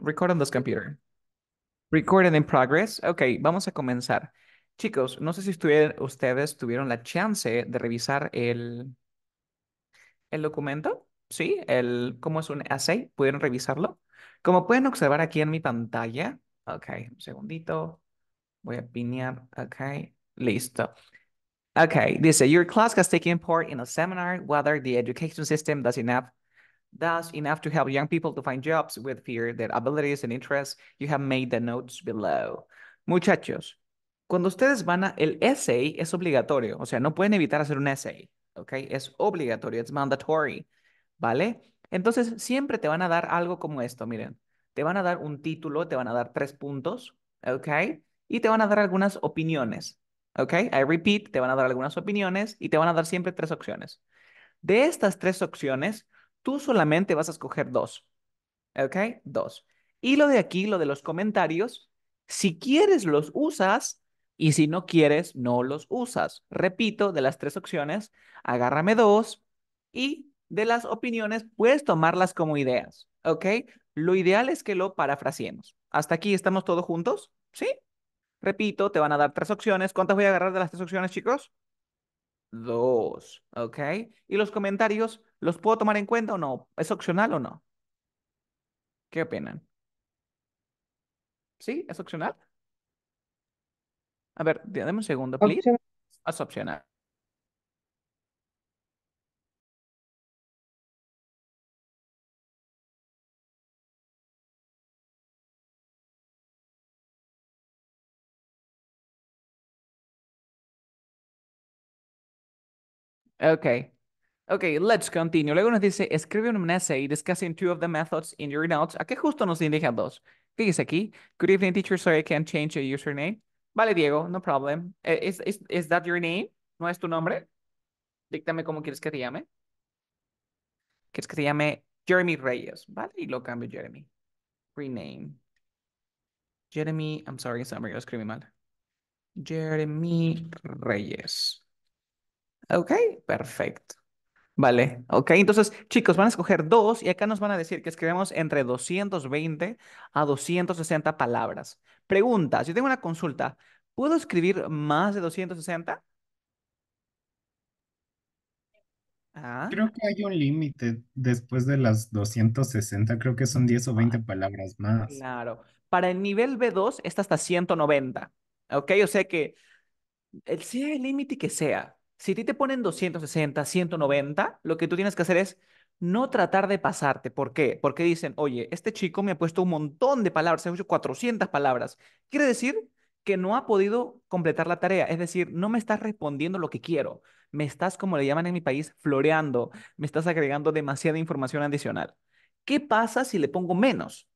Record on this computer. Recorded in progress. Ok, vamos a comenzar. Chicos, no sé si ustedes tuvieron la chance de revisar el, el documento. Sí, el cómo es un assay. ¿Pudieron revisarlo? Como pueden observar aquí en mi pantalla. Ok, un segundito. Voy a pinear. Ok, listo. Ok, dice, your class has taken part in a seminar whether the education system does enough enough to help young people to find jobs with fear, their abilities and interests. You have made the notes below. Muchachos, cuando ustedes van a... El essay es obligatorio, o sea, no pueden evitar hacer un essay, okay Es obligatorio, es mandatory, ¿vale? Entonces, siempre te van a dar algo como esto, miren. Te van a dar un título, te van a dar tres puntos, okay Y te van a dar algunas opiniones, ¿ok? I repeat, te van a dar algunas opiniones y te van a dar siempre tres opciones. De estas tres opciones, Tú solamente vas a escoger dos. ¿Ok? Dos. Y lo de aquí, lo de los comentarios, si quieres los usas y si no quieres, no los usas. Repito, de las tres opciones, agárrame dos y de las opiniones puedes tomarlas como ideas. ¿Ok? Lo ideal es que lo parafraseemos. ¿Hasta aquí estamos todos juntos? ¿Sí? Repito, te van a dar tres opciones. ¿Cuántas voy a agarrar de las tres opciones, chicos? dos, ¿ok? Y los comentarios, ¿los puedo tomar en cuenta o no? ¿Es opcional o no? ¿Qué opinan? ¿Sí? ¿Es opcional? A ver, dame un segundo, please. Es opcional. Okay. Okay, let's continue. Luego nos dice, escribe un essay discussing two of the methods in your notes. ¿A qué justo nos indica dos? ¿Qué dice aquí? Good evening, teacher. Sorry, I can't change your username. Vale, Diego, no problem. Eh, is, is, is that your name? ¿No es tu nombre? Díctame cómo quieres que te llame. ¿Quieres que te llame Jeremy Reyes? Vale, y lo cambio Jeremy. Rename. Jeremy, I'm sorry, sorry, yo escribí mal. Jeremy Reyes. Ok, perfecto. Vale, ok. Entonces, chicos, van a escoger dos y acá nos van a decir que escribamos entre 220 a 260 palabras. Pregunta, yo tengo una consulta. ¿Puedo escribir más de 260? Ah. Creo que hay un límite después de las 260, creo que son 10 o 20 ah, palabras más. claro. Para el nivel B2 está hasta 190. Ok, o sea que el eh, sea el límite que sea. Si a ti te ponen 260, 190, lo que tú tienes que hacer es no tratar de pasarte. ¿Por qué? Porque dicen, oye, este chico me ha puesto un montón de palabras, ha hecho 400 palabras. Quiere decir que no ha podido completar la tarea. Es decir, no me estás respondiendo lo que quiero. Me estás, como le llaman en mi país, floreando. Me estás agregando demasiada información adicional. ¿Qué pasa si le pongo menos?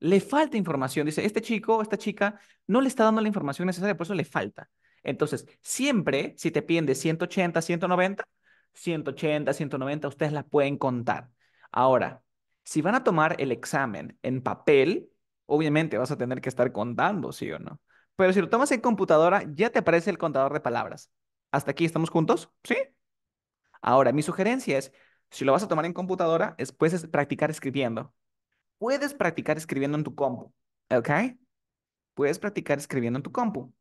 Le falta información. Dice, este chico, o esta chica, no le está dando la información necesaria, por eso le falta. Entonces, siempre, si te piden de 180, 190, 180, 190, ustedes la pueden contar. Ahora, si van a tomar el examen en papel, obviamente vas a tener que estar contando, sí o no. Pero si lo tomas en computadora, ya te aparece el contador de palabras. ¿Hasta aquí estamos juntos? ¿Sí? Ahora, mi sugerencia es, si lo vas a tomar en computadora, puedes practicar escribiendo. Puedes practicar escribiendo en tu compu, ¿ok? Puedes practicar escribiendo en tu compu.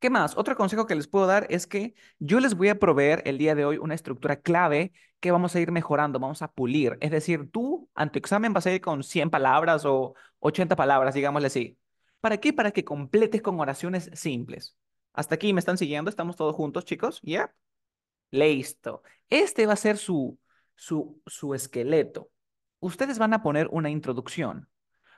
¿Qué más? Otro consejo que les puedo dar es que yo les voy a proveer el día de hoy una estructura clave que vamos a ir mejorando, vamos a pulir. Es decir, tú ante examen vas a ir con 100 palabras o 80 palabras, digámosle así. ¿Para qué? Para que completes con oraciones simples. Hasta aquí me están siguiendo, estamos todos juntos, chicos. ¿Ya? Listo. Este va a ser su esqueleto. Ustedes van a poner una introducción.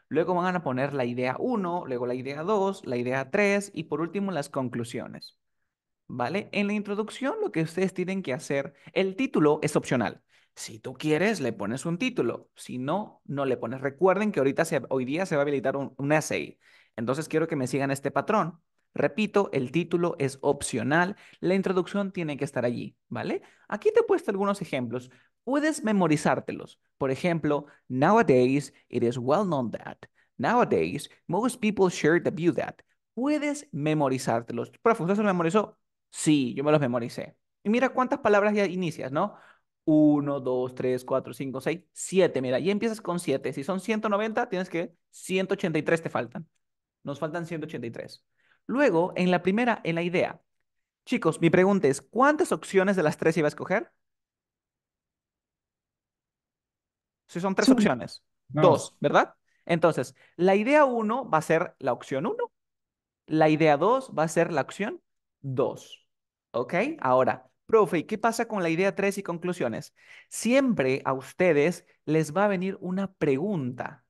Luego van a poner la idea 1, luego la idea 2, la idea 3 y por último las conclusiones. ¿Vale? En la introducción lo que ustedes tienen que hacer, el título es opcional. Si tú quieres, le pones un título. Si no, no le pones. Recuerden que ahorita hoy día se va a habilitar un, un essay. Entonces quiero que me sigan este patrón. Repito, el título es opcional, la introducción tiene que estar allí, ¿vale? Aquí te he puesto algunos ejemplos. Puedes memorizártelos. Por ejemplo, nowadays it is well known that. Nowadays, most people share the view that. Puedes memorizártelos. Profesor, ¿usted se los memorizó? Sí, yo me los memoricé. Y mira cuántas palabras ya inicias, ¿no? Uno, dos, tres, cuatro, cinco, seis, siete. Mira, ya empiezas con siete. Si son 190, tienes que 183 te faltan. Nos faltan 183. Luego, en la primera, en la idea. Chicos, mi pregunta es, ¿cuántas opciones de las tres iba a escoger? Si son tres opciones. Dos, ¿verdad? Entonces, la idea uno va a ser la opción uno. La idea dos va a ser la opción dos. ¿Ok? Ahora, profe, ¿qué pasa con la idea tres y conclusiones? Siempre a ustedes les va a venir una pregunta.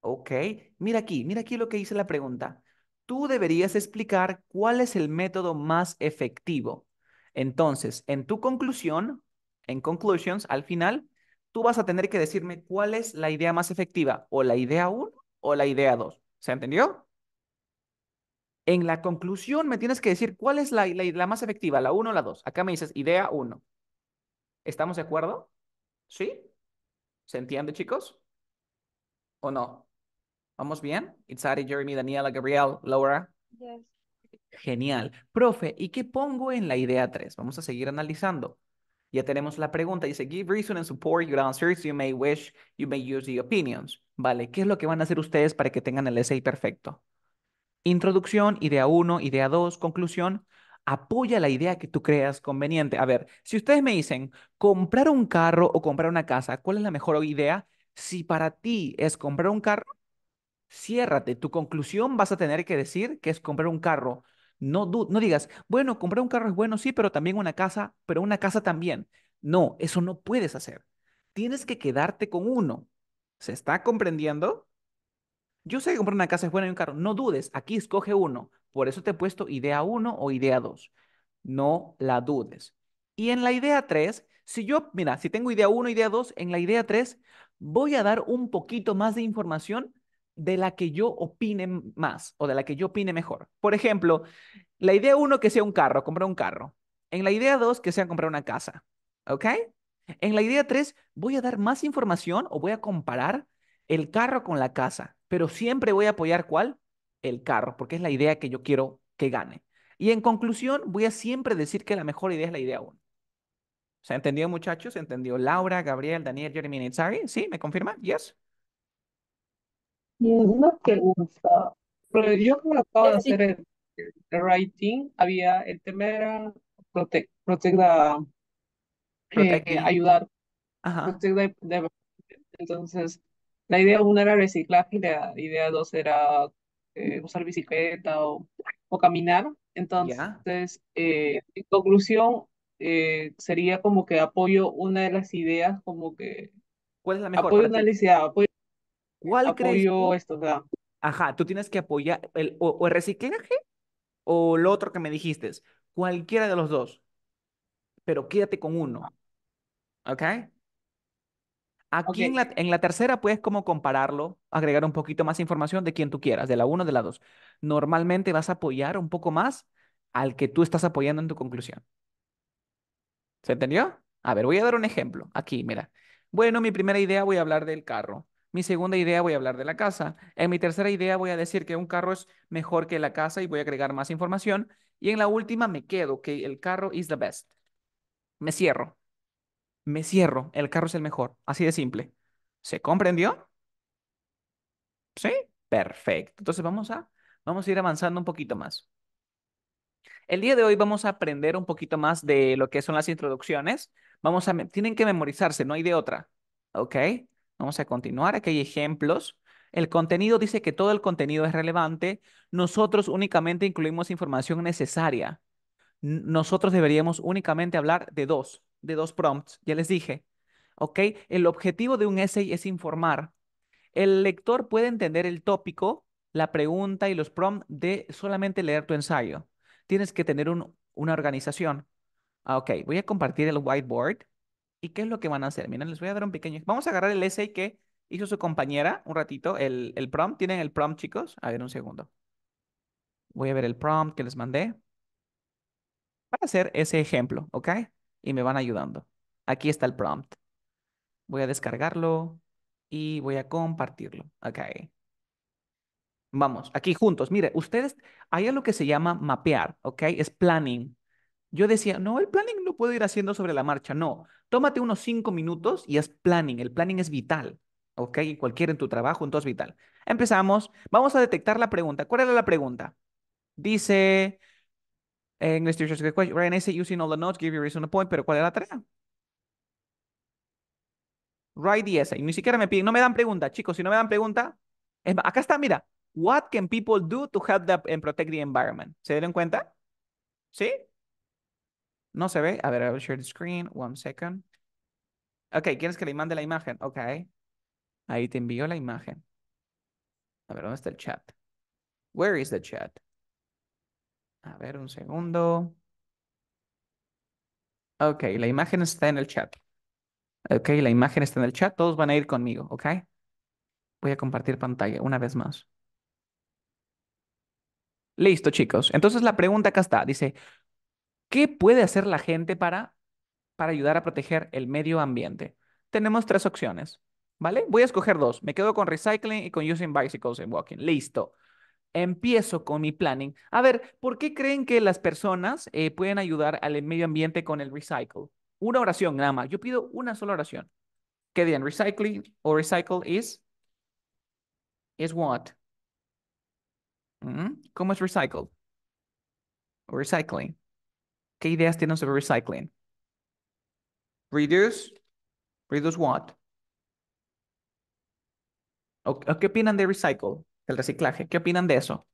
¿Ok? Mira aquí, mira aquí lo que dice la pregunta tú deberías explicar cuál es el método más efectivo. Entonces, en tu conclusión, en conclusions, al final, tú vas a tener que decirme cuál es la idea más efectiva, o la idea 1 o la idea 2. ¿Se entendió? En la conclusión me tienes que decir cuál es la, la, más efectiva, la 1 o la 2. Acá me dices idea 1. ¿Estamos de acuerdo? ¿Sí? ¿Se entiende, chicos? ¿O no? ¿Vamos bien? Itzari, Jeremy, Daniela, Gabriel, Laura. Yes. Genial. Profe, ¿y qué pongo en la idea 3? Vamos a seguir analizando. Ya tenemos la pregunta. Dice, give reason and support your answers. You may wish, you may use the opinions. Vale, ¿qué es lo que van a hacer ustedes para que tengan el essay perfecto? Introducción, idea 1, idea 2, conclusión. Apoya la idea que tú creas conveniente. A ver, si ustedes me dicen comprar un carro o comprar una casa, ¿cuál es la mejor idea? Si para ti es comprar un carro, Ciérrate. Tu conclusión vas a tener que decir que es comprar un carro. No, no digas, bueno, comprar un carro es bueno, sí, pero también una casa, pero una casa también. No, eso no puedes hacer. Tienes que quedarte con uno. ¿Se está comprendiendo? Yo sé que comprar una casa es bueno y un carro. No dudes, aquí escoge uno. Por eso te he puesto idea uno o idea dos. No la dudes. Y en la idea tres, si yo, mira, si tengo idea 1, idea dos, en la idea tres voy a dar un poquito más de información de la que yo opine más o de la que yo opine mejor. Por ejemplo, la idea uno que sea un carro, comprar un carro. En la idea dos que sea comprar una casa. ¿Ok? En la idea tres voy a dar más información o voy a comparar el carro con la casa, pero siempre voy a apoyar cuál? El carro, porque es la idea que yo quiero que gane. Y en conclusión, voy a siempre decir que la mejor idea es la idea uno. ¿Se entendió, muchachos? ¿Se entendió? Laura, Gabriel, Daniel, Jeremy, Itzari. ¿Sí? ¿Me confirman? Yes ninguna pregunta. Pero yo como acabo de hacer el, writing, había, el tema era proteger, eh, ayudar. Ajá. entonces, la idea una era reciclaje y la idea dos era eh, usar bicicleta o, o caminar. Entonces, eh, en conclusión, sería como que apoyo una de las ideas, como que... Apoyo una idea, apoyo ¿Cuál crees? Ajá, tú tienes que apoyar el, o, el reciclaje o lo otro que me dijiste. Cualquiera de los dos. Pero quédate con uno. ¿Ok? Aquí En, la, en la tercera puedes como compararlo, agregar un poquito más información de quien tú quieras, de la uno o de la dos. Normalmente vas a apoyar un poco más al que tú estás apoyando en tu conclusión. ¿Se entendió? A ver, voy a dar un ejemplo. Aquí, mira. Bueno, mi primera idea voy a hablar del carro. Mi segunda idea voy a hablar de la casa. En mi tercera idea voy a decir que un carro es mejor que la casa y voy a agregar más información. Y en la última me quedo que el carro is the best. Me cierro. Me cierro. El carro es el mejor. Así de simple. ¿Se comprendió? ¿Sí? Perfecto. Entonces vamos a, vamos a ir avanzando un poquito más. El día de hoy vamos a aprender un poquito más de lo que son las introducciones. Vamos a, tienen que memorizarse, no hay de otra. ¿Ok? Vamos a continuar. Aquí hay ejemplos. El contenido dice que todo el contenido es relevante. Nosotros únicamente incluimos información necesaria. Nosotros deberíamos únicamente hablar de dos, de dos prompts. Ya les dije. ¿Ok? El objetivo de un essay es informar. El lector puede entender el tópico, la pregunta y los prompts de solamente leer tu ensayo. Tienes que tener una organización. Ah, ok, voy a compartir el whiteboard. ¿Y qué es lo que van a hacer? Miren, les voy a dar un pequeño... Vamos a agarrar el essay que hizo su compañera un ratito, el, prompt. ¿Tienen el prompt, chicos? A ver, un segundo. Voy a ver el prompt que les mandé. Para hacer ese ejemplo, ¿ok? Y me van ayudando. Aquí está el prompt. Voy a descargarlo y voy a compartirlo. Ok. Vamos, aquí juntos. Mire, ustedes, hay algo que se llama mapear, ¿ok? Es planning. Yo decía, no, el planning lo puedo ir haciendo sobre la marcha. No, tómate unos cinco minutos y haz planning. El planning es vital. ¿ok? cualquier en tu trabajo, entonces vital. Empezamos. Vamos a detectar la pregunta. ¿Cuál era la pregunta? Dice, eh, English good question. Ryan essay using all the notes, give your reason a point, pero ¿cuál era la tarea? Write the essay. Ni siquiera me piden, no me dan pregunta, chicos, si no me dan pregunta, acá está, mira. What can people do to help them and protect the environment? ¿Se dieron cuenta? ¿Sí? No se ve. A ver, I'll share the screen. One second. Ok, ¿quieres que le mande la imagen? Ok. Ahí te envío la imagen. A ver, ¿dónde está el chat? Where is the chat? A ver, un segundo. Ok, la imagen está en el chat. Ok, la imagen está en el chat. Todos van a ir conmigo, ok. Voy a compartir pantalla una vez más. Listo, chicos. Entonces la pregunta acá está. Dice, ¿Qué puede hacer la gente para, para ayudar a proteger el medio ambiente? Tenemos tres opciones, ¿vale? Voy a escoger dos. Me quedo con recycling y con using bicycles and walking. Listo. Empiezo con mi planning. A ver, ¿por qué creen que las personas eh, pueden ayudar al medio ambiente con el recycle? Una oración nada más. Yo pido una sola oración. ¿Qué digan? Recycling o recycle is is what? Mm, ¿Cómo es recycle? Recycling. ¿Qué ideas tienen sobre recycling? Reduce. Reduce what? ¿Qué opinan de recycle? El reciclaje. ¿Qué opinan de eso?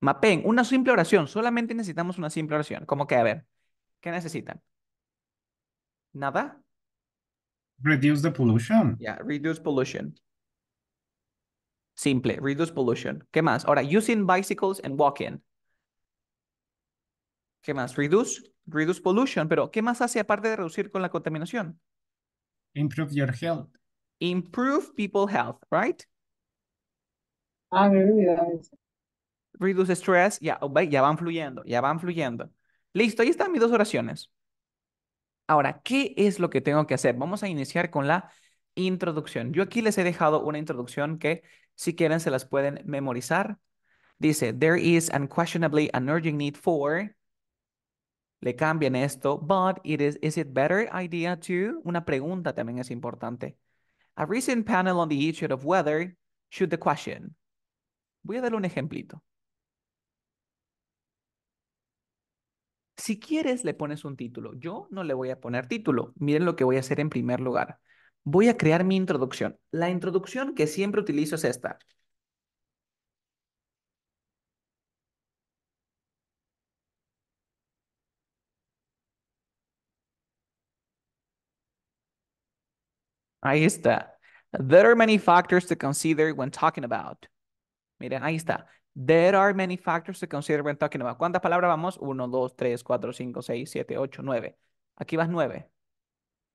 Mapen, una simple oración. Solamente necesitamos una simple oración. Como que, a ver, ¿qué necesitan? ¿Nada? Reduce the pollution. Yeah, reduce pollution. Simple, reduce pollution. ¿Qué más? Ahora, using bicycles and walking. ¿Qué más? Reduce, reduce pollution, pero ¿qué más hace aparte de reducir con la contaminación? Improve your health. Improve people health, right? Ah, Reduce stress, ya, oh, ya van fluyendo, ya van fluyendo. Listo, ahí están mis dos oraciones. Ahora, ¿qué es lo que tengo que hacer? Vamos a iniciar con la introducción. Yo aquí les he dejado una introducción que si quieren se las pueden memorizar. Dice, there is unquestionably an urgent need for le cambian esto, but it is, is it better idea to? Una pregunta también es importante. A recent panel on the issue of weather should the question. Voy a darle un ejemplito. Si quieres, le pones un título. Yo no le voy a poner título. Miren lo que voy a hacer en primer lugar. Voy a crear mi introducción. La introducción que siempre utilizo es esta. Ahí está. There are many factors to consider when talking about. Miren, ahí está. There are many factors to consider when talking about. ¿Cuántas palabras vamos? Uno, dos, tres, cuatro, cinco, seis, siete, ocho, nueve. Aquí vas nueve.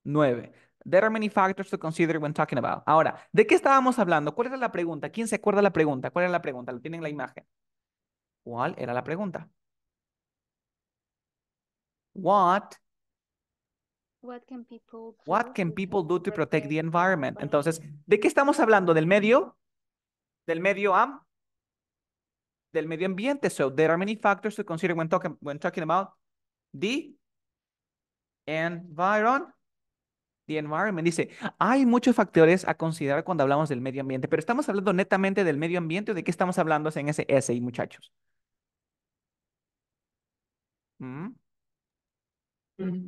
Nueve. There are many factors to consider when talking about. Ahora, ¿de qué estábamos hablando? ¿Cuál era la pregunta? ¿Quién se acuerda la pregunta? ¿Cuál era la pregunta? Lo tienen en la imagen. ¿Cuál era la pregunta? What What can people do, to protect the environment? Entonces, ¿de qué estamos hablando? ¿Del medio? ¿Del medio Del medio ambiente. So there are many factors to consider when talking about the environment. The environment. Dice, hay muchos factores a considerar cuando hablamos del medio ambiente, pero estamos hablando netamente del medio ambiente o de qué estamos hablando en ese essay, muchachos. ¿Mm?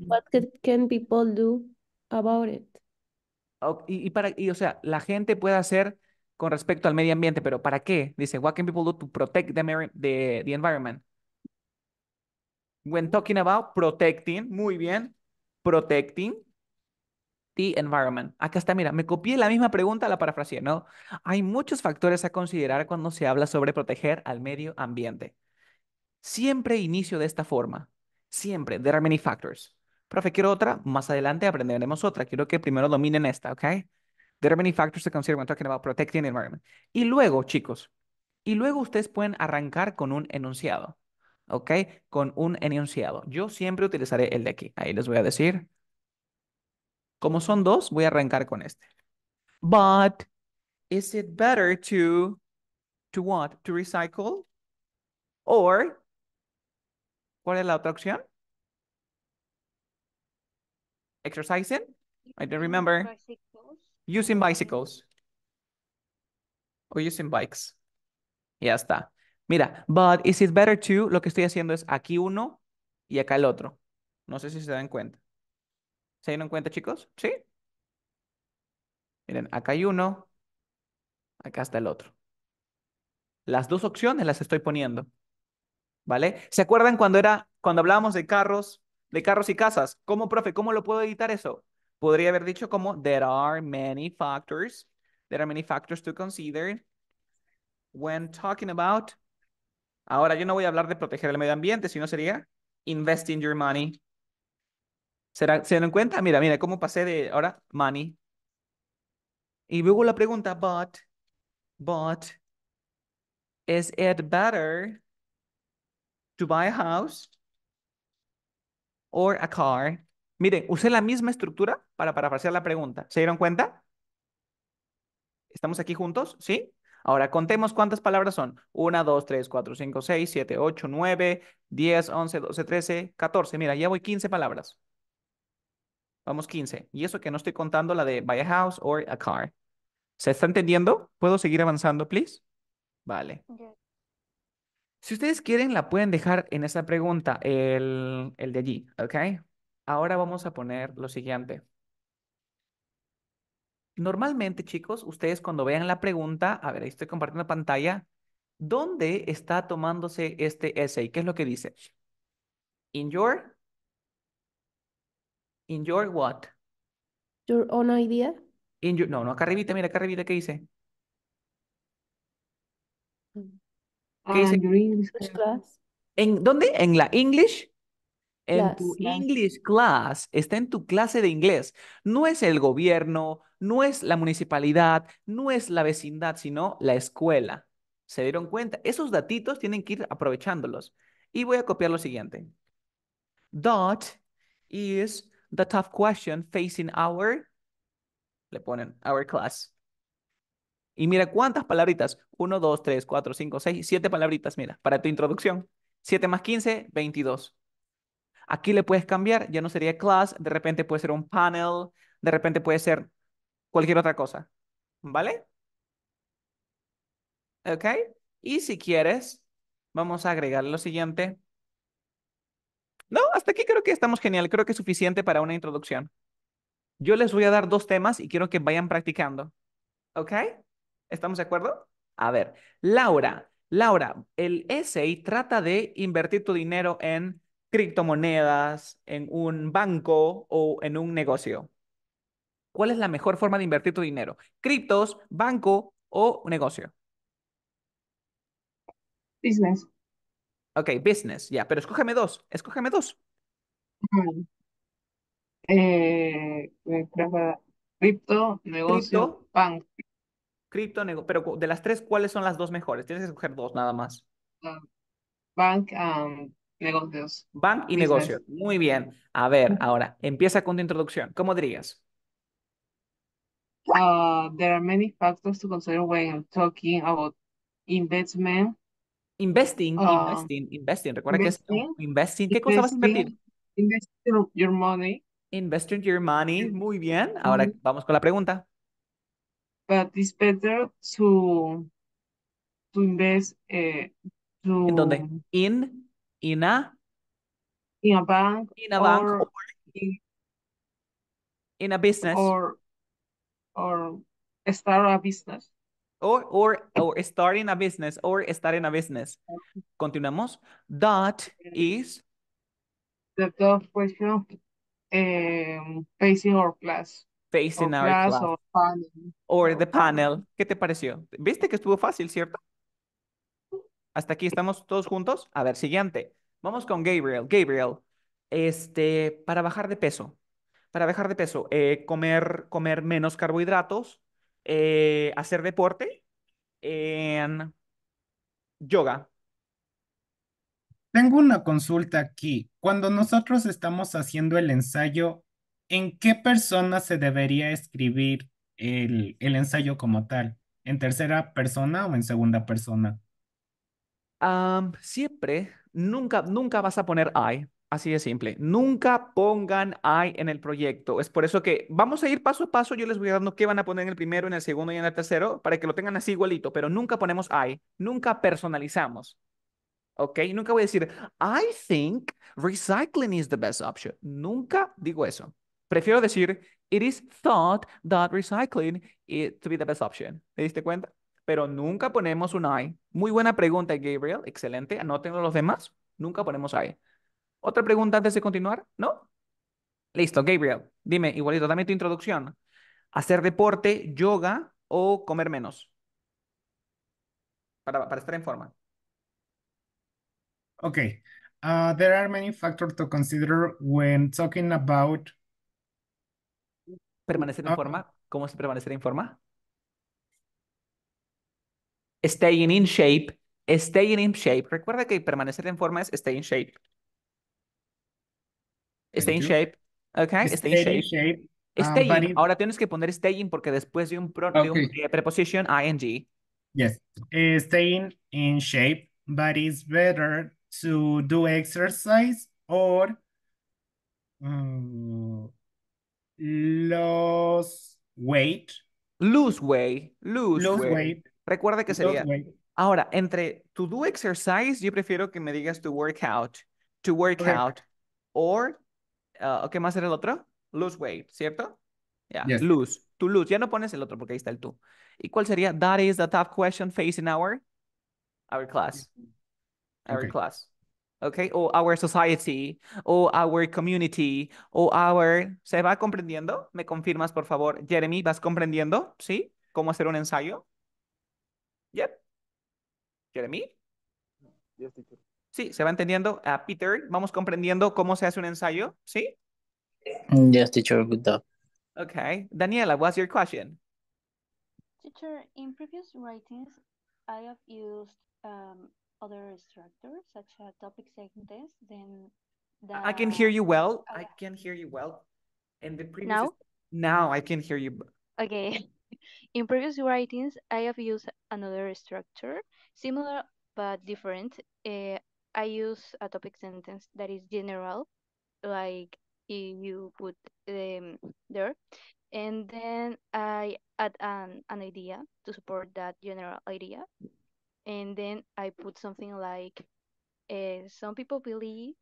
What can people do about it? Y, y, para, y o sea, la gente puede hacer con respecto al medio ambiente, pero ¿para qué? Dice, what can people do to protect the, the environment? When talking about protecting, muy bien, protecting the environment. Acá está, mira, me copié la misma pregunta, la parafraseé, ¿no? Hay muchos factores a considerar cuando se habla sobre proteger al medio ambiente. Siempre inicio de esta forma. Siempre, there are many factors. Profe, quiero otra, más adelante aprenderemos otra. Quiero que primero dominen esta, ¿ok? There are many factors to consider when talking about protecting the environment. Y luego, chicos, y luego ustedes pueden arrancar con un enunciado, ¿ok? Con un enunciado. Yo siempre utilizaré el de aquí. Ahí les voy a decir. Como son dos, voy a arrancar con este. But is it better to, to what? To recycle or ¿Cuál es la otra opción? Exercising? I don't remember. Using bicycles. O using bikes. Ya está. Mira, but is it better to, lo que estoy haciendo es aquí uno y acá el otro. No sé si se dan cuenta. ¿Se dieron cuenta, chicos? ¿Sí? Miren, acá hay uno, acá está el otro. Las dos opciones las estoy poniendo. ¿vale? ¿Se acuerdan cuando era cuando hablábamos de carros, de carros y casas? ¿Cómo, profe, cómo lo puedo editar eso? Podría haber dicho como there are many factors, there are many factors to consider when talking about. Ahora yo no voy a hablar de proteger el medio ambiente, sino sería investing your money. ¿Será, ¿Se dan cuenta? Mira, mira cómo pasé de ahora money. Y luego la pregunta, but, but, is it better to buy a house or a car. Miren, usé la misma estructura para parafrasear la pregunta. ¿Se dieron cuenta? ¿Estamos aquí juntos? ¿Sí? Ahora, contemos cuántas palabras son. 1, 2, 3, 4, 5, 6, 7, 8, 9, 10, 11, 12, 13, 14. Mira, ya voy 15 palabras. Vamos 15. Y eso que no estoy contando la de buy a house or a car. ¿Se está entendiendo? ¿Puedo seguir avanzando, please? Vale. Yeah. Si ustedes quieren, la pueden dejar en esa pregunta, el, de allí, ¿ok? Ahora vamos a poner lo siguiente. Normalmente, chicos, ustedes cuando vean la pregunta, a ver, ahí estoy compartiendo pantalla, ¿dónde está tomándose este essay? ¿Qué es lo que dice? In your, in your what? Your own idea. no, no, acá arribita, mira, acá arribita, ¿qué dice? class. ¿En dónde? ¿En la English? En tu English class, está en tu clase de inglés. No es el gobierno, no es la municipalidad, no es la vecindad, sino la escuela. ¿Se dieron cuenta? Esos datitos tienen que ir aprovechándolos. Y voy a copiar lo siguiente. Dot is the tough question facing our, le ponen, our class. Y mira cuántas palabritas. Uno, dos, tres, cuatro, cinco, seis, siete palabritas, mira, para tu introducción. Siete más 15, 22. Aquí le puedes cambiar, ya no sería class, de repente puede ser un panel, de repente puede ser cualquier otra cosa. ¿Vale? ¿Ok? Y si quieres, vamos a agregar lo siguiente. No, hasta aquí creo que estamos genial, creo que es suficiente para una introducción. Yo les voy a dar dos temas y quiero que vayan practicando. ¿Ok? ¿Estamos de acuerdo? A ver, Laura, Laura, el essay trata de invertir tu dinero en criptomonedas, en un banco o en un negocio. ¿Cuál es la mejor forma de invertir tu dinero? ¿Criptos, banco o negocio? Business. Ok, business, ya, pero escógeme dos, escógeme dos. Eh, eh, cripto, negocio, banco cripto, pero de las tres, ¿cuáles son las dos mejores? Tienes que escoger dos nada más. Ah, bank, y negocios. Bank y negocios. Muy bien. A ver, ahora, empieza con tu introducción. ¿Cómo dirías? Ah, there are many factors to consider when talking about investment. Investing, ah, investing, investing. Recuerda que es investing. ¿Qué cosa vas a invertir? Investing your money. Investing your money. Muy bien. Ahora vamos con la pregunta. but it's better to to invest eh, to ¿En dónde? In in a in a bank in a bank or in, in a business or or start a business or or or starting a business or starting a business. Continuamos. That is the third question eh, facing our class. our ah, Or, the panel. ¿Qué te pareció? ¿Viste que estuvo fácil, cierto? ¿Hasta aquí estamos todos juntos? A ver, siguiente. Vamos con Gabriel. Gabriel, este, para bajar de peso. Para bajar de peso, eh, comer, comer menos carbohidratos, eh, hacer deporte, en yoga. Tengo una consulta aquí. Cuando nosotros estamos haciendo el ensayo, ¿en qué persona se debería escribir el, el ensayo como tal? ¿En tercera persona o en segunda persona? siempre, nunca, nunca vas a poner I, así de simple. Nunca pongan I en el proyecto. Es por eso que vamos a ir paso a paso. Yo les voy dando qué van a poner en el primero, en el segundo y en el tercero para que lo tengan así igualito, pero nunca ponemos I, nunca personalizamos. ¿Ok? Nunca voy a decir, I think recycling is the best option. Nunca digo eso. Prefiero decir, it is thought that recycling is to be the best option. ¿Te diste cuenta? Pero nunca ponemos un I. Muy buena pregunta, Gabriel. Excelente. Anoten los demás. Nunca ponemos I. ¿Otra pregunta antes de continuar? ¿No? Listo, Gabriel. Dime, igualito, dame tu introducción. ¿Hacer deporte, yoga o comer menos? Para, estar en forma. Ok. Uh, there are many factors to consider when talking about permanecer en ah, forma. Ah. ¿Cómo se permanecer en forma? Staying in shape. Staying in shape. Recuerda que permanecer en forma es stay in shape. Stay in shape. Okay, stay, in shape. Um, ahora tienes que poner staying porque después de un, pro, eh, preposition ing. Yes, eh, staying in shape, but it's better to do exercise or mm, los weight. Lose weight. Lose, lose weight. Recuerda que sería. Ahora, entre to do exercise, yo prefiero que me digas to workout. To work out Or, uh, ¿qué más era el otro? Lose weight, ¿cierto? ya, Lose. To lose. Ya no pones el otro porque ahí está el tú. ¿Y cuál sería? That is the tough question facing our, our class. Our class okay, o our society, o our community, o our... ¿Se va comprendiendo? ¿Me confirmas, por favor? Jeremy, ¿vas comprendiendo? ¿Sí? ¿Cómo hacer un ensayo? Yep. Jeremy? Sí, se va entendiendo. Ah, Peter, vamos comprendiendo cómo se hace un ensayo, ¿sí? Yes, teacher, good job. Okay. Daniela, what's your question? Teacher, in previous writings, I have used um, other structure, such a topic sentence, then the... I can hear you well. Okay. Oh, I can hear you well. In the previous now, now I can hear you. Okay. In previous writings, I have used another structure, similar but different. Uh, I use a topic sentence that is general, like you put um, there, and then I add an, an idea to support that general idea and then I put something like eh, some people believe.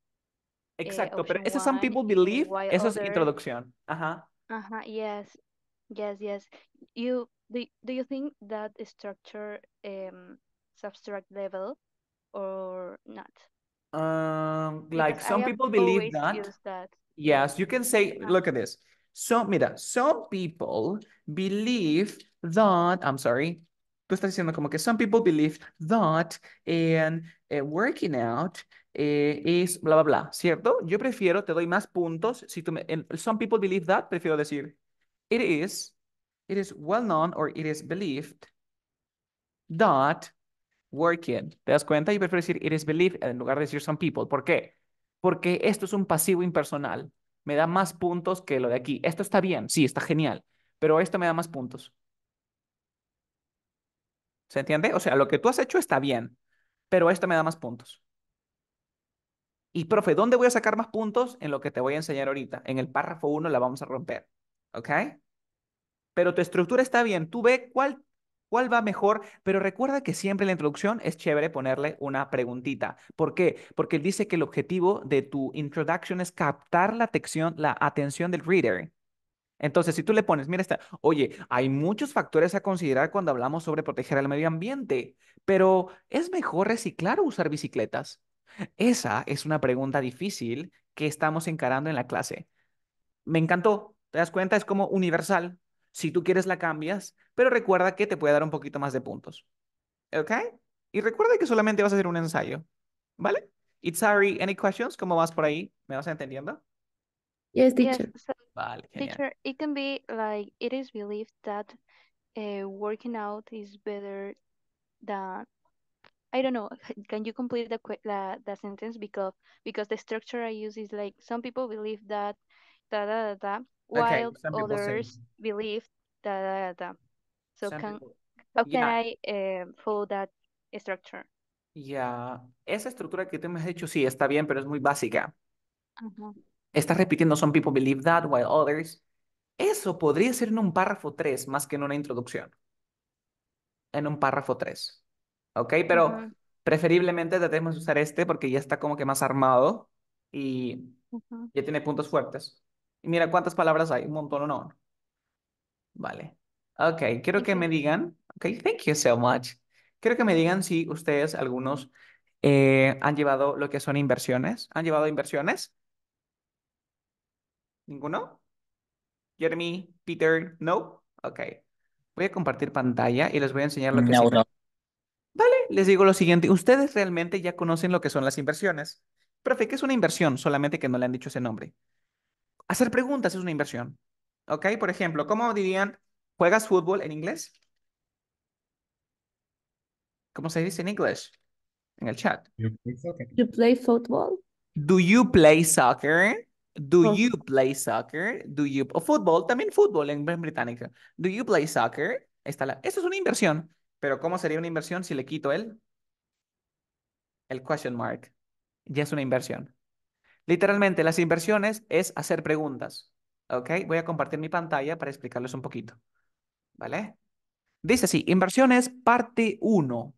Eh, Exacto, eh, pero ese some people believe, esa es introducción. Ajá. Ajá, yes. Yes, yes. You do, do you think that structure um subtract level or not? Um like because some people believe that. that. Yes, you can say yeah. look at this. So mira, some people believe that I'm sorry, tú estás diciendo como que some people believe that and eh, working out eh, is bla, bla, bla, ¿cierto? Yo prefiero, te doy más puntos, si tú me, some people believe that, prefiero decir, it is, it is well known or it is believed that working. ¿Te das cuenta? Yo prefiero decir it is believed en lugar de decir some people. ¿Por qué? Porque esto es un pasivo impersonal. Me da más puntos que lo de aquí. Esto está bien, sí, está genial, pero esto me da más puntos. ¿Se entiende? O sea, lo que tú has hecho está bien, pero esto me da más puntos. Y, profe, ¿dónde voy a sacar más puntos? En lo que te voy a enseñar ahorita. En el párrafo 1 la vamos a romper. ¿Ok? Pero tu estructura está bien. Tú ve cuál, cuál va mejor. Pero recuerda que siempre en la introducción es chévere ponerle una preguntita. ¿Por qué? Porque él dice que el objetivo de tu introduction es captar la, atención, la atención del reader. Entonces, si tú le pones, mira esta, oye, hay muchos factores a considerar cuando hablamos sobre proteger el medio ambiente, pero ¿es mejor reciclar o usar bicicletas? Esa es una pregunta difícil que estamos encarando en la clase. Me encantó, ¿te das cuenta? Es como universal. Si tú quieres la cambias, pero recuerda que te puede dar un poquito más de puntos. ¿Ok? Y recuerda que solamente vas a hacer un ensayo. ¿Vale? sorry. any questions? ¿Cómo vas por ahí? ¿Me vas entendiendo? Yes, teacher. Yes, so, vale, teacher, it can be like it is believed that uh, working out is better than I don't know. Can you complete the the, the sentence because because the structure I use is like some people believe that da da da, da while okay, others say... believe da da da. So some can people... how can yeah. I uh, follow that structure? Yeah, esa estructura que tú me has dicho sí está bien, pero es muy básica. Uh -huh. estás repitiendo some people believe that while others. Eso podría ser en un párrafo 3 más que en una introducción. En un párrafo 3. ¿Ok? Pero preferiblemente tratemos de usar este porque ya está como que más armado y ya tiene puntos fuertes. Y mira cuántas palabras hay, un montón o no. Vale. Ok, quiero que me digan, ok, thank you so much. Quiero que me digan si ustedes, algunos, eh, han llevado lo que son inversiones. ¿Han llevado inversiones? ¿Ninguno? Jeremy, Peter, no. Ok. Voy a compartir pantalla y les voy a enseñar lo que es. Vale, les digo lo siguiente. Ustedes realmente ya conocen lo que son las inversiones. Profe, ¿qué es una inversión? Solamente que no le han dicho ese nombre. Hacer preguntas es una inversión. ¿Ok? Por ejemplo, ¿cómo dirían, ¿juegas fútbol en inglés? ¿Cómo se dice en inglés? En el chat. You play, you play Do you play soccer? Do you play soccer? Do you... O fútbol, también fútbol en británica. Do you play soccer? Está Eso es una inversión. Pero ¿cómo sería una inversión si le quito el... el question mark? Ya es una inversión. Literalmente, las inversiones es hacer preguntas. ¿Ok? Voy a compartir mi pantalla para explicarles un poquito. ¿Vale? Dice así, inversiones parte 1.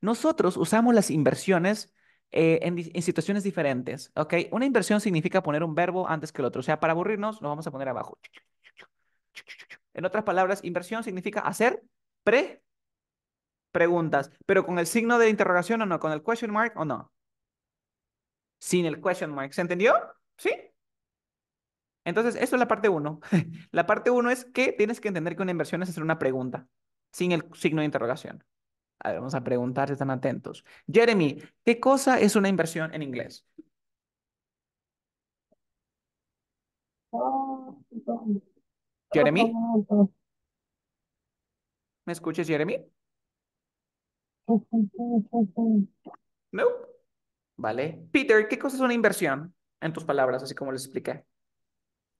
Nosotros usamos las inversiones eh, en, en, situaciones diferentes, ¿ok? Una inversión significa poner un verbo antes que el otro. O sea, para aburrirnos, lo vamos a poner abajo. En otras palabras, inversión significa hacer pre preguntas, pero con el signo de interrogación o no, con el question mark o no. Sin el question mark, ¿se entendió? ¿Sí? Entonces, eso es la parte uno. la parte uno es que tienes que entender que una inversión es hacer una pregunta sin el signo de interrogación vamos a preguntar si están atentos. Jeremy, ¿qué cosa es una inversión en inglés? Jeremy. ¿Me escuchas, Jeremy? No. Vale. Peter, ¿qué cosa es una inversión? En tus palabras, así como les expliqué.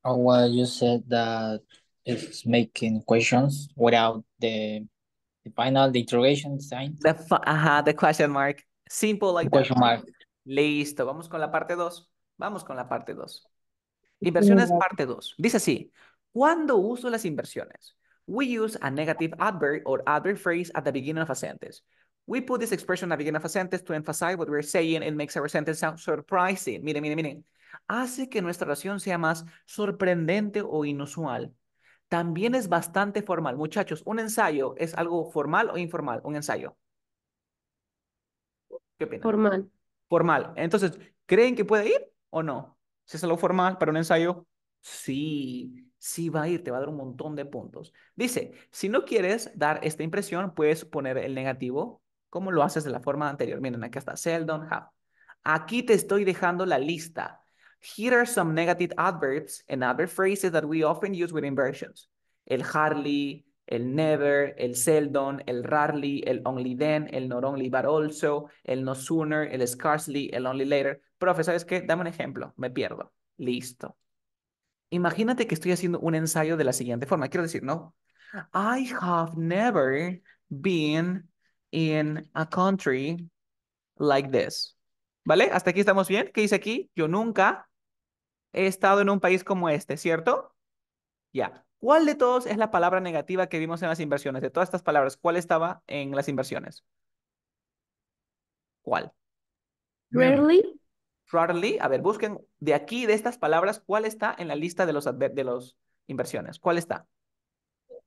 Oh, you said that it's making questions without the final, the interrogation sign. The ajá, the question mark. Simple like the that. Question mark. Listo, vamos con la parte 2. Vamos con la parte 2. Inversiones parte 2. Dice así, ¿cuándo uso las inversiones? We use a negative adverb or adverb phrase at the beginning of a sentence. We put this expression at the beginning of a sentence to emphasize what we're saying. and makes our sentence sound surprising. Miren, miren, miren. Hace que nuestra oración sea más sorprendente o inusual también es bastante formal. Muchachos, un ensayo es algo formal o informal, un ensayo. ¿Qué Formal. Formal. Entonces, ¿creen que puede ir o no? Si es algo formal para un ensayo, sí, sí va a ir, te va a dar un montón de puntos. Dice, si no quieres dar esta impresión, puedes poner el negativo como lo haces de la forma anterior. Miren, aquí está, don't have. Aquí te estoy dejando la lista Here are some negative adverbs and other phrases that we often use with inversions. El hardly, el never, el seldom, el rarely, el only then, el not only but also, el no sooner, el scarcely, el only later. Profe, ¿sabes qué? Dame un ejemplo. Me pierdo. Listo. Imagínate que estoy haciendo un ensayo de la siguiente forma. Quiero decir, ¿no? I have never been in a country like this. ¿Vale? ¿Hasta aquí estamos bien? ¿Qué dice aquí? Yo nunca he estado en un país como este, ¿cierto? Ya. ¿Cuál de todos es la palabra negativa que vimos en las inversiones? De todas estas palabras, ¿cuál estaba en las inversiones? ¿Cuál? Rarely. Rarely. A ver, busquen de aquí, de estas palabras, ¿cuál está en la lista de los, de los inversiones? ¿Cuál está?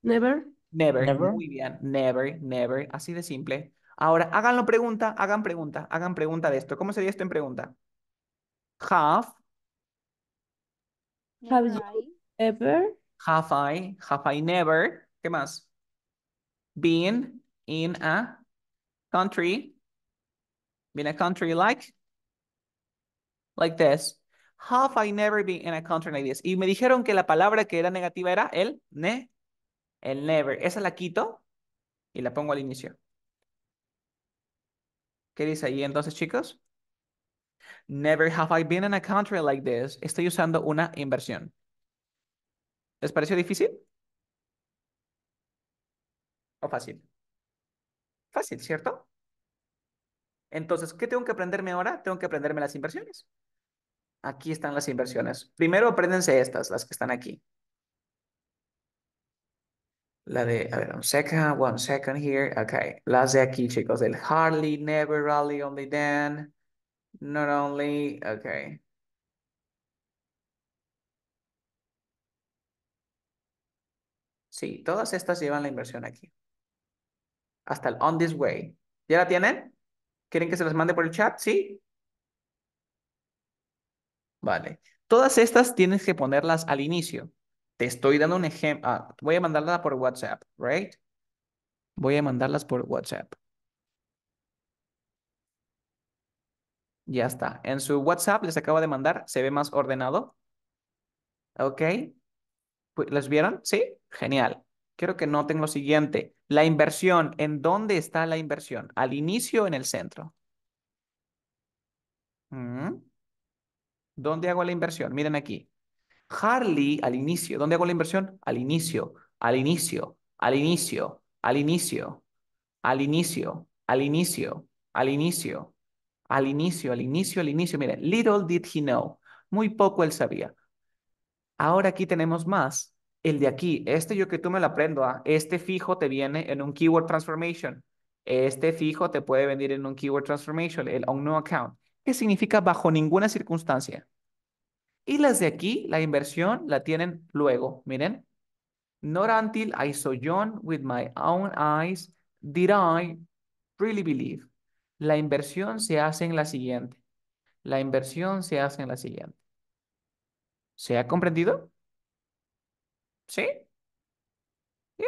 Never. Never. never. Muy bien. Never, never. Así de simple. Ahora, háganlo pregunta, hagan pregunta, hagan pregunta de esto. ¿Cómo sería esto en pregunta? Have Have I ever? Have I? Have I never? ¿Qué más? Been in a country. Been a country like? Like this. Have I never been in a country like this? Y me dijeron que la palabra que era negativa era el ne, el never. Esa la quito y la pongo al inicio. ¿Qué dice ahí entonces, chicos? Never have I been in a country like this. Estoy usando una inversión. ¿Les pareció difícil? ¿O fácil? Fácil, ¿cierto? Entonces, ¿qué tengo que aprenderme ahora? Tengo que aprenderme las inversiones. Aquí están las inversiones. Primero apréndense estas, las que están aquí. La de, a ver, un second, one second here. Ok. Las de aquí, chicos. El hardly, never, on only then. Not only, okay. Sí, todas estas llevan la inversión aquí. Hasta el on this way. ¿Ya la tienen? ¿Quieren que se las mande por el chat? ¿Sí? Vale. Todas estas tienes que ponerlas al inicio. Te estoy dando un ejemplo. Ah, voy a mandarla por WhatsApp, ¿right? Voy a mandarlas por WhatsApp. Ya está. En su WhatsApp les acabo de mandar, se ve más ordenado. ¿Ok? ¿Les vieron? ¿Sí? Genial. Quiero que noten lo siguiente. La inversión, ¿en dónde está la inversión? ¿Al inicio o en el centro? Mm. ¿Dónde hago la inversión? Miren aquí. Harley, al inicio. ¿Dónde hago la inversión? Al inicio, al inicio, al inicio, al inicio, al inicio, al inicio, al inicio, al inicio, al inicio, al inicio, Miren, little did he know, muy poco él sabía. Ahora aquí tenemos más, el de aquí, este yo que tú me lo aprendo, ¿ah? este fijo te viene en un keyword transformation, este fijo te puede venir en un keyword transformation, el on no account, ¿Qué significa bajo ninguna circunstancia. Y las de aquí, la inversión la tienen luego, miren. Not until I saw John with my own eyes did I really believe. La inversión se hace en la siguiente. La inversión se hace en la siguiente. ¿Se ha comprendido? ¿Sí? Yep.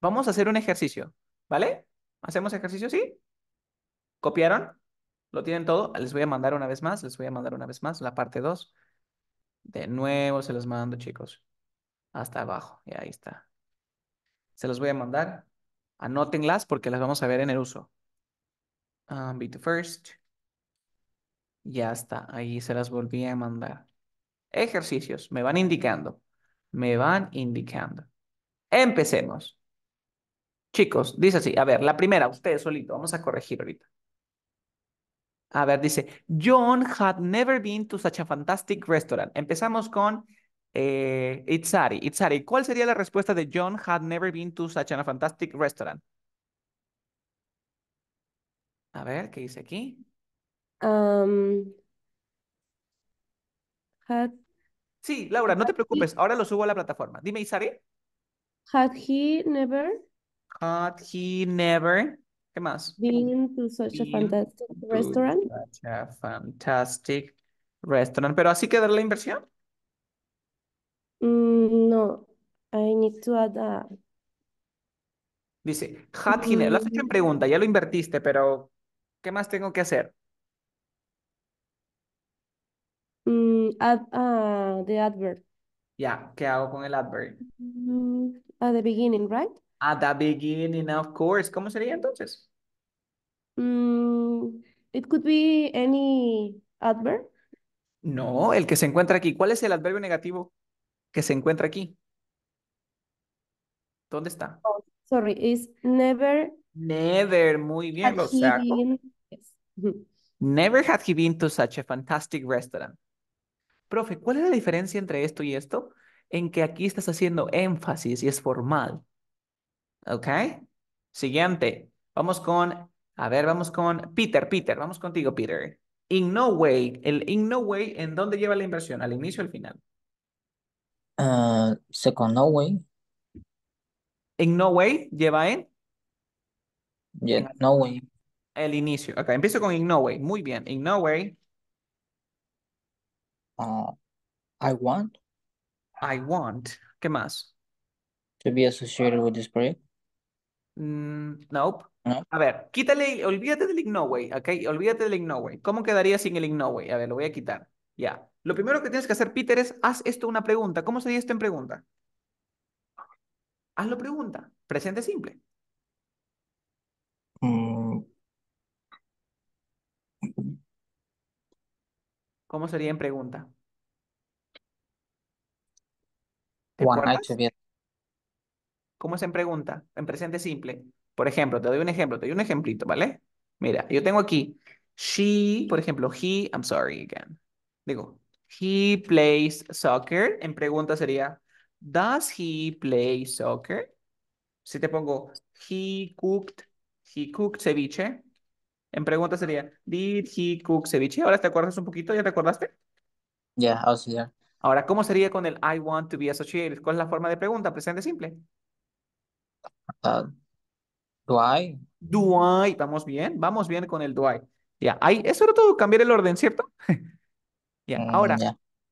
Vamos a hacer un ejercicio, ¿vale? ¿Hacemos ejercicio? ¿Sí? ¿Copiaron? ¿Lo tienen todo? Les voy a mandar una vez más, les voy a mandar una vez más la parte 2. De nuevo se los mando, chicos. Hasta abajo, y ahí está. Se los voy a mandar. Anótenlas porque las vamos a ver en el uso. Um, be the first. Ya está, ahí se las volví a mandar. Ejercicios, me van indicando. Me van indicando. Empecemos. Chicos, dice así, a ver, la primera, ustedes solito, vamos a corregir ahorita. A ver, dice, John had never been to such a fantastic restaurant. Empezamos con eh, It's ¿cuál sería la respuesta de John had never been to such a fantastic restaurant? A ver, ¿qué dice aquí? sí, Laura, no te preocupes. ahora lo subo a la plataforma. Dime, Isari. Had he never. Had he never. ¿Qué más? Been to such a fantastic restaurant. Such a fantastic restaurant. Pero así queda la inversión. Mm, no, I need to add a... Dice, had he never. Lo has hecho en mm. pregunta, ya lo invertiste, pero ¿Qué más tengo que hacer? Mm, ah, the adverb. Ya, ¿qué hago con el adverb? Mm, at ah, the beginning, right? At ah, the beginning, of course. ¿Cómo sería entonces? Mm, it could be any adverb. No, el que se encuentra aquí. ¿Cuál es el adverbio negativo que se encuentra aquí? ¿Dónde está? Oh, sorry, it's never Never. Muy bien, lo saco. Never had he been to such a fantastic restaurant. Profe, ¿cuál es la diferencia entre esto y esto? En que aquí estás haciendo énfasis y es formal. ¿Ok? Siguiente. Vamos con, a ver, vamos con Peter, Peter, vamos contigo, Peter. In no way, el in no way, ¿en dónde lleva la inversión? ¿Al inicio o al final? Ah, second no way. In no way, lleva en? Yeah, no way el inicio. Acá, empiezo con in way. Muy bien. In uh, I want. I want. ¿Qué más? To be associated with this project. Mm, nope. A ver, quítale, olvídate del way ¿ok? Olvídate del way ¿Cómo quedaría sin el way? A ver, lo voy a quitar. Ya. Lo primero que tienes que hacer, Peter, es haz esto una pregunta. ¿Cómo sería esto en pregunta? Hazlo pregunta. Presente simple. ¿Cómo sería en pregunta? ¿Cómo es en pregunta? En presente simple. Por ejemplo, te doy un ejemplo, te doy un ejemplito, ¿vale? Mira, yo tengo aquí she, por ejemplo, he, I'm sorry again. Digo, he plays soccer. En pregunta sería, does he play soccer? Si te pongo, he cooked, he cooked ceviche. En pregunta sería, ¿did he cook ceviche? Ahora te acuerdas un poquito, ¿ya te acordaste? Yeah, oh, was ya. Ahora, ¿cómo sería con el I want to be associated? ¿Cuál es la forma de pregunta? Presente simple. Uh, do I? Do I. Vamos bien, vamos bien con el do I. Ya, ahí eso era todo cambiar el orden, ¿cierto? ya, mm, ahora,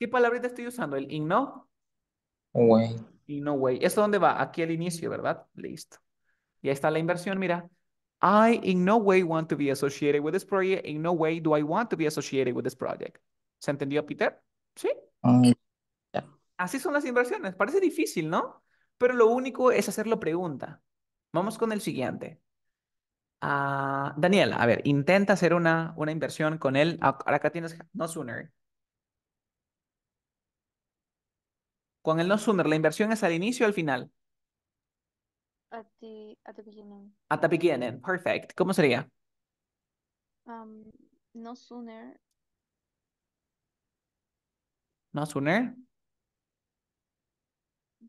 ¿qué palabrita estoy usando? ¿El in no? Way. In no way. ¿Esto dónde va? Aquí al inicio, ¿verdad? Listo. Y ahí está la inversión, mira. I in no way want to be associated with this project. In no way do I want to be associated with this project. ¿Se entendió, Peter? Sí. Ah. Así son las inversiones. Parece difícil, ¿no? Pero lo único es hacerlo pregunta. Vamos con el siguiente. Uh, ah, Daniela, a ver, intenta hacer una, una inversión con él. Ahora acá tienes no sooner. Con el no sooner, ¿la inversión es al inicio o al final? At the, beginning. At the beginning, perfect. ¿Cómo sería? no sooner. No sooner.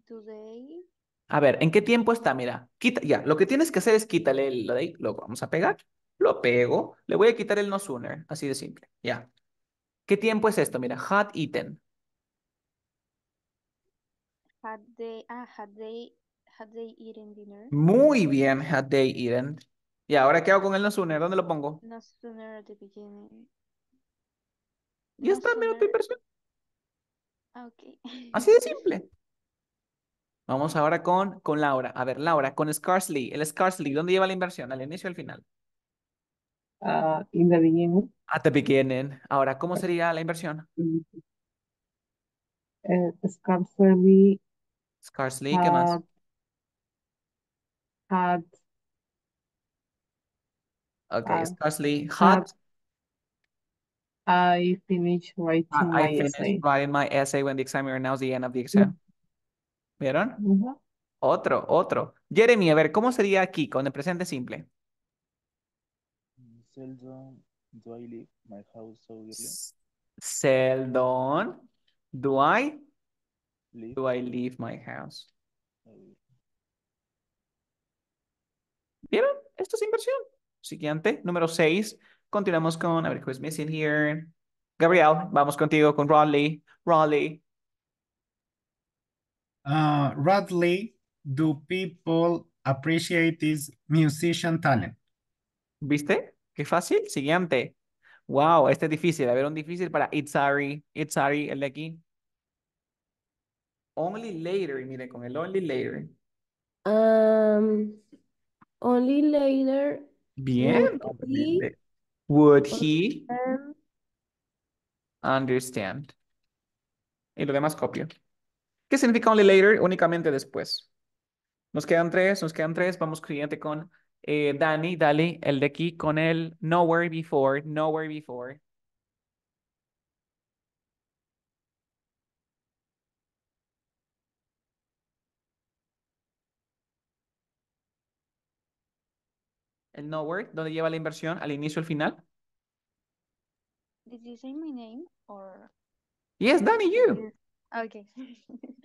Today. A ver, ¿en qué tiempo está? Mira, quita, ya, lo que tienes que hacer es quítale el lo vamos a pegar, lo pego, le voy a quitar el no sooner, así de simple, ya. ¿Qué tiempo es esto? Mira, had eaten. Had day. ah, had day. Had they eaten dinner? Muy bien, had they eaten. ¿Y ahora qué hago con el no sooner? ¿Dónde lo pongo? No sooner at the beginning. Ya está, sooner... tu inversión. Ah, ok. Así de simple. Vamos ahora con, con Laura. A ver, Laura, con scarcely. El scarcely, ¿dónde lleva la inversión? ¿Al inicio o al final? Ah, in the beginning. At the beginning. Ahora, ¿cómo sería la inversión? Uh, scarcely. Scarcely, ¿qué ah, más? Okay, scarcely hot. I finished writing my I finished writing my essay when the examiner announced the end of the exam. Mm-hmm. ¿Vieron? Mm-hmm. Otro, otro. Jeremy, a ver, ¿cómo sería aquí con el presente simple? Seldon, do I leave my house so Seldon, do I? Leave. Do I leave my house? ¿Vieron? Esto es inversión. Siguiente, número seis. Continuamos con, a ver, ¿qué es missing here? Gabriel, vamos contigo con Rodley. Rodley. Uh, Rodley, do people appreciate his musician talent? ¿Viste? Qué fácil. Siguiente. Wow, este es difícil. A ver, un difícil para Itzari. Itzari, el de aquí. Only later, mire, con el only later. Um, Only later. Bien. Would he, understand. Y lo demás copio. ¿Qué significa only later? Únicamente después. Nos quedan tres, nos quedan tres. Vamos cliente con eh, Dani, Dali, el de aquí, con el nowhere before, nowhere before. el nowhere? ¿dónde lleva la inversión? ¿Al inicio al final? Did you say my name or... Yes, Danny, you. Okay.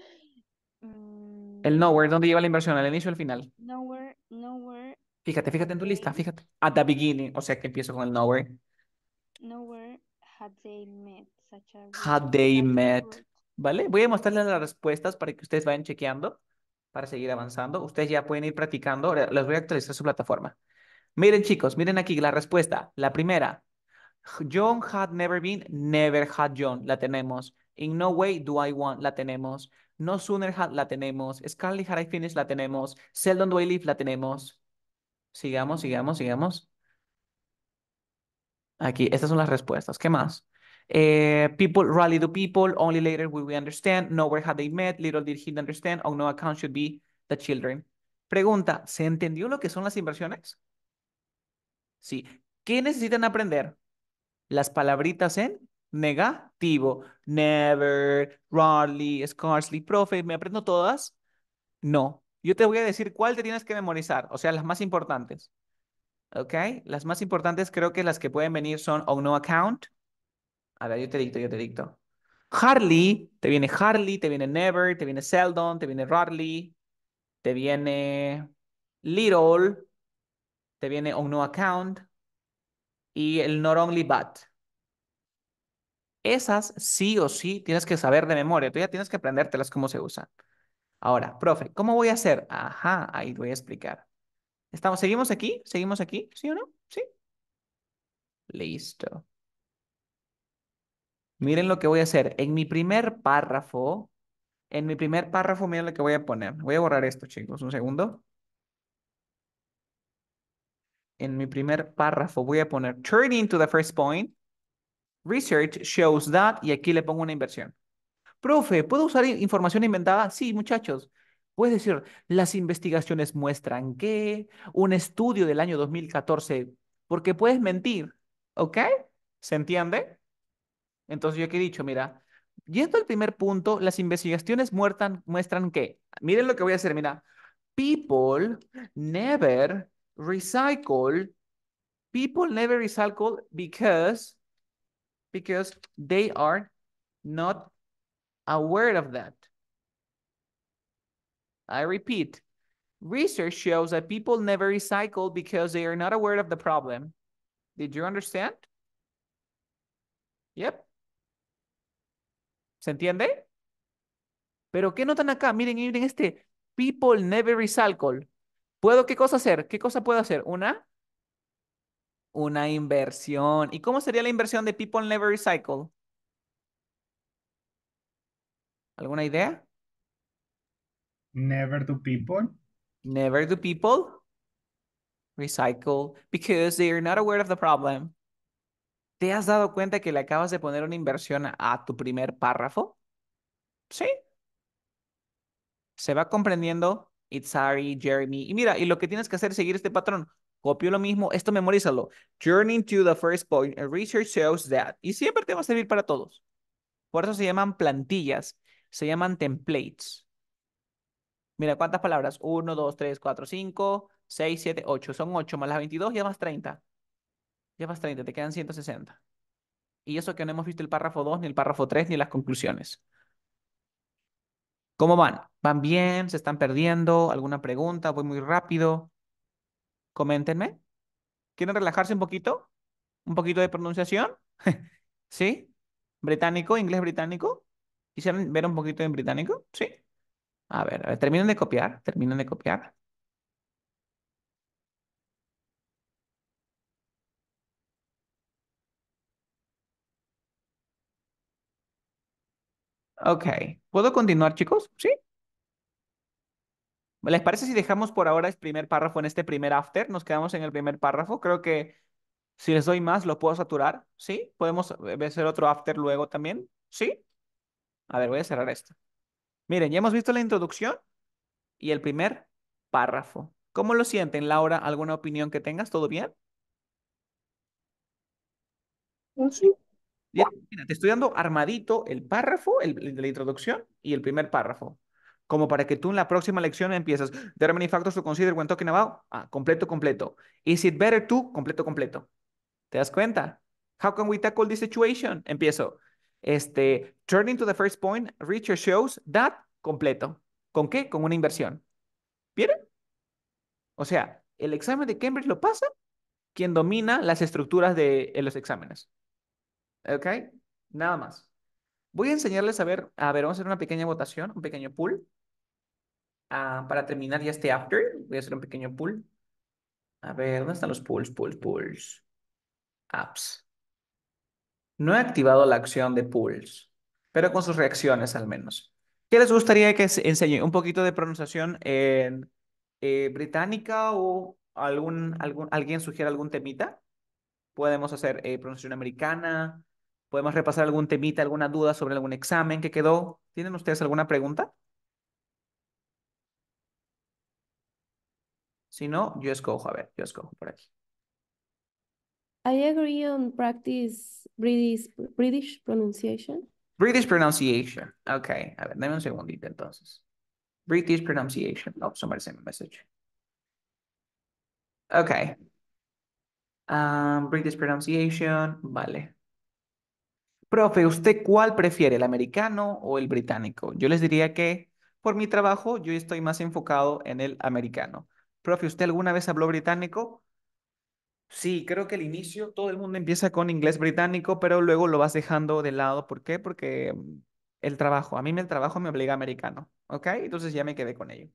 Mm. el nowhere, ¿dónde lleva la inversión? ¿Al inicio o al final? Nowhere, Fíjate, fíjate en tu lista, eh, fíjate. At the beginning, o sea que empiezo con el nowhere. Nowhere had they met. Had they met. ¿Vale? Voy a mostrarles las respuestas para que ustedes vayan chequeando, para seguir avanzando. Ustedes ya pueden ir practicando. Les voy a actualizar su plataforma. Miren chicos, miren aquí la respuesta. La primera, John had never been, never had John, la tenemos. In no way do I want, la tenemos. No sooner had, la tenemos. Scarlett had I finished, la tenemos. Seldon do I leave, la tenemos. Sigamos, sigamos, sigamos. Aquí, estas son las respuestas. ¿Qué más? Eh, people rally the people, only later will we understand. Nowhere had they met, little did he understand. On no account should be the children. Pregunta, ¿se entendió lo que son las inversiones? Sí. ¿Qué necesitan aprender? Las palabritas en negativo. Never, rarely, scarcely, profe, ¿me aprendo todas? No. Yo te voy a decir cuál te tienes que memorizar, o sea, las más importantes. ¿Ok? Las más importantes creo que las que pueden venir son on no account. A ver, yo te dicto, yo te dicto. Harley, te viene Harley, te viene Never, te viene Seldon, te viene Rarely, te viene Little, te viene un no account y el not only but. Esas sí o sí tienes que saber de memoria, tú ya tienes que aprendértelas cómo se usan. Ahora, profe, ¿cómo voy a hacer? Ajá, ahí voy a explicar. Estamos, ¿Seguimos aquí? ¿Seguimos aquí? ¿Sí o no? ¿Sí? Listo. Miren lo que voy a hacer. En mi primer párrafo, en mi primer párrafo, miren lo que voy a poner. Voy a borrar esto, chicos. Un segundo en mi primer párrafo voy a poner turning to the first point. Research shows that, y aquí le pongo una inversión. Profe, ¿puedo usar información inventada? Sí, muchachos. Puedes decir, las investigaciones muestran que un estudio del año 2014, porque puedes mentir, ¿ok? ¿Se entiende? Entonces yo aquí he dicho, mira, yendo al primer punto, las investigaciones muestran que, miren lo que voy a hacer, mira, people never recycle, people never recycle because, because they are not aware of that. I repeat, research shows that people never recycle because they are not aware of the problem. Did you understand? Yep. ¿Se entiende? Pero ¿qué notan acá? Miren, miren este. People never recycle. ¿Puedo qué cosa hacer? ¿Qué cosa puedo hacer? Una una inversión. ¿Y cómo sería la inversión de People Never Recycle? ¿Alguna idea? Never do people. Never do people recycle because they are not aware of the problem. ¿Te has dado cuenta que le acabas de poner una inversión a tu primer párrafo? Sí. Se va comprendiendo It's Itzari, Jeremy. Y mira, y lo que tienes que hacer es seguir este patrón. Copio lo mismo, esto memorízalo. Turning to the first point, research shows that. Y siempre te va a servir para todos. Por eso se llaman plantillas, se llaman templates. Mira, ¿cuántas palabras? 1, 2, 3, 4, 5, 6, 7, 8. Son 8 más las 22, ya vas 30. Ya vas 30, te quedan 160. Y eso que no hemos visto el párrafo 2, ni el párrafo 3, ni las conclusiones. ¿Cómo van? ¿Van bien? ¿Se están perdiendo? ¿Alguna pregunta? ¿Voy muy rápido? Coméntenme. ¿Quieren relajarse un poquito? ¿Un poquito de pronunciación? ¿Sí? ¿Británico? ¿Inglés británico? inglés británico quieren ver un poquito en británico? ¿Sí? A ver, a ver, terminen de copiar, terminen de copiar. Ok. ¿Puedo continuar, chicos? ¿Sí? ¿Les parece si dejamos por ahora el primer párrafo en este primer after? Nos quedamos en el primer párrafo. Creo que si les doy más, lo puedo saturar. ¿Sí? Podemos eh, hacer otro after luego también. ¿Sí? A ver, voy a cerrar esto. Miren, ya hemos visto la introducción y el primer párrafo. ¿Cómo lo sienten, Laura? ¿Alguna opinión que tengas? ¿Todo bien? Pues sí. Mira, te estoy dando armadito el párrafo, el, de la introducción y el primer párrafo como para que tú en la próxima lección empiezas. There are many factors to consider when talking about. Ah, completo, completo. Is it better to? Completo, completo. ¿Te das cuenta? How can we tackle this situation? Empiezo. Este, turning to the first point, Richard shows that completo. ¿Con qué? Con una inversión. ¿Vieron? O sea, el examen de Cambridge lo pasa quien domina las estructuras de los exámenes. ¿Ok? Nada más. Voy a enseñarles a ver, a ver, vamos a hacer una pequeña votación, un pequeño pool. Ah, para terminar ya este after, voy a hacer un pequeño pool. A ver, ¿dónde están los pools, pools, pools? Apps. No he activado la acción de pools, pero con sus reacciones al menos. ¿Qué les gustaría que enseñe? ¿Un poquito de pronunciación en, eh, británica o algún, algún, alguien sugiere algún temita? Podemos hacer eh, pronunciación americana, Podemos repasar algún temita, alguna duda sobre algún examen que quedó. ¿Tienen ustedes alguna pregunta? Si no, yo escojo. A ver, yo escojo por aquí. I agree on practice British, pronunciation. British pronunciation. Ok, a ver, dame un segundito entonces. British pronunciation. Oh, somebody sent a message. Ok. Um, British pronunciation. Vale. Profe, ¿usted cuál prefiere, el americano o el británico? Yo les diría que por mi trabajo yo estoy más enfocado en el americano. Profe, ¿usted alguna vez habló británico? Sí, creo que al inicio todo el mundo empieza con inglés británico, pero luego lo vas dejando de lado. ¿Por qué? Porque mm, el trabajo, a mí el trabajo me obliga a americano, ¿ok? Entonces ya me quedé con ello.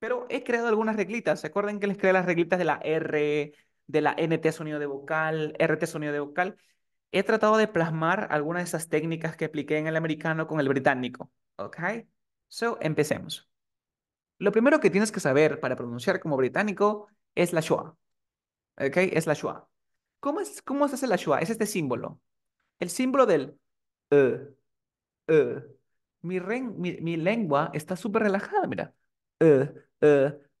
Pero he creado algunas reglitas. ¿Se acuerdan que les creé las reglitas de la R, de la NT sonido de vocal, RT sonido de vocal? he tratado de plasmar algunas de esas técnicas que apliqué en el americano con el británico. ¿Ok? So, empecemos. Lo primero que tienes que saber para pronunciar como británico es la schwa. ¿Ok? Es la schwa. ¿Cómo, es, cómo se hace la schwa? Es este símbolo. El símbolo del eh, eh. Mi, mi, lengua está súper relajada, mira. Eh,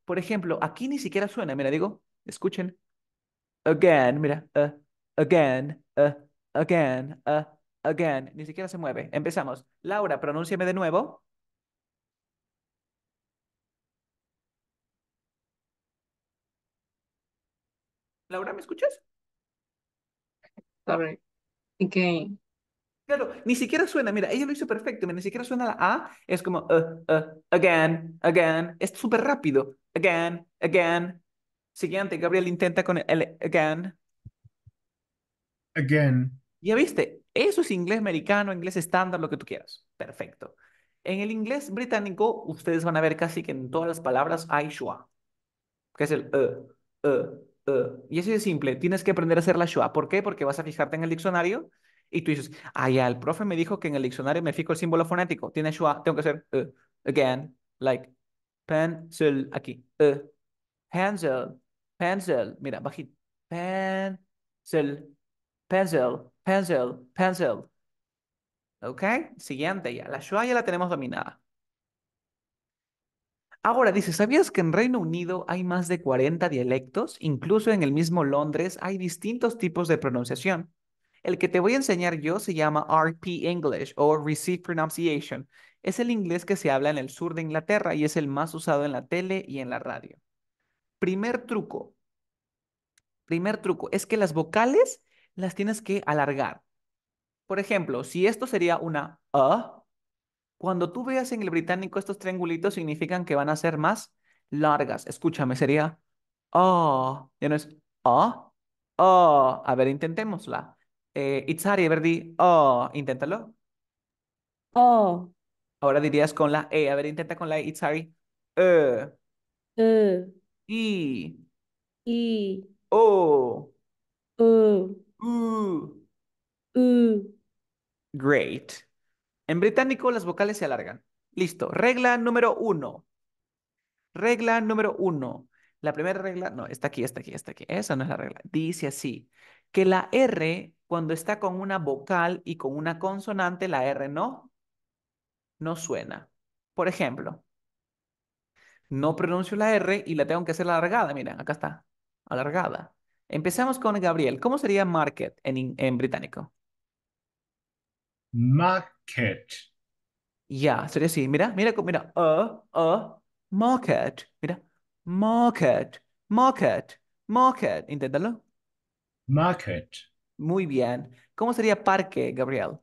Por ejemplo, aquí ni siquiera suena. Mira, digo, escuchen. Again, mira. again again, uh, again. Ni siquiera se mueve. Empezamos. Laura, pronúnciame de nuevo. Laura, ¿me escuchas? Sorry. Again. Claro, ni siquiera suena, mira, ella lo hizo perfecto, ni siquiera suena la A, es como uh, uh, again, again, es súper rápido, again, again. Siguiente, Gabriel intenta con el again. Again. Ya viste, eso es inglés americano, inglés estándar, lo que tú quieras. Perfecto. En el inglés británico, ustedes van a ver casi que en todas las palabras hay schwa, que es el e, e, e. Y eso es simple, tienes que aprender a hacer la schwa. ¿Por qué? Porque vas a fijarte en el diccionario y tú dices, ah, ya, el profe me dijo que en el diccionario me fijo el símbolo fonético. Tiene schwa, tengo que hacer e, again, like pencil, aquí, uh, pencil, pencil, mira, bajito, pencil, pencil, pencil, pencil. ¿Ok? Siguiente ya. La shua ya la tenemos dominada. Ahora dice, ¿sabías que en Reino Unido hay más de 40 dialectos? Incluso en el mismo Londres hay distintos tipos de pronunciación. El que te voy a enseñar yo se llama RP English o Received Pronunciation. Es el inglés que se habla en el sur de Inglaterra y es el más usado en la tele y en la radio. Primer truco. Primer truco es que las vocales las tienes que alargar. Por ejemplo, si esto sería una a, cuando tú veas en el británico estos triangulitos significan que van a ser más largas. Escúchame, sería a. Ya no es a, a. A ver, intentémosla. Eh, Itzari, Verdi, a. Inténtalo. Oh. Ahora dirías con la E. A ver, intenta con la E, Itzari. E. E. I. Great. En británico las vocales se alargan. Listo. Regla número uno. Regla número uno. La primera regla, no, está aquí, está aquí, está aquí. Esa no es la regla. Dice así, que la R cuando está con una vocal y con una consonante, la R no, no suena. Por ejemplo, no pronuncio la R y la tengo que hacer alargada. Miren, acá está, alargada. Empezamos con Gabriel. ¿Cómo sería market en, británico? Market. Ya, sería así. Mira, mira, mira. Uh, uh, market. Mira. Market. Market. Market. Inténtalo. Market. Muy bien. ¿Cómo sería parque, Gabriel?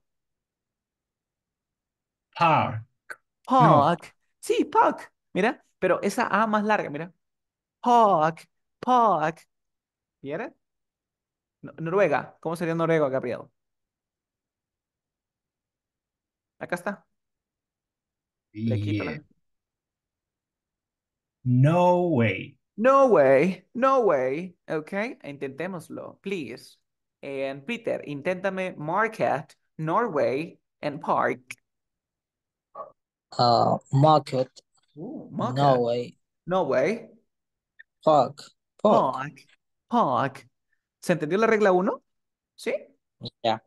Park. Park. Sí, park. Mira, pero esa A más larga, mira. Park. Park. Noruega. ¿Cómo sería Noruega, Gabriel? Acá está. Le eh, No way. No way, no way. Okay, intentémoslo, please. And Peter, inténtame market, Norway, and park. Uh, market, No way. park, Park park. ¿Se entendió la regla 1? ¿Sí? Ya.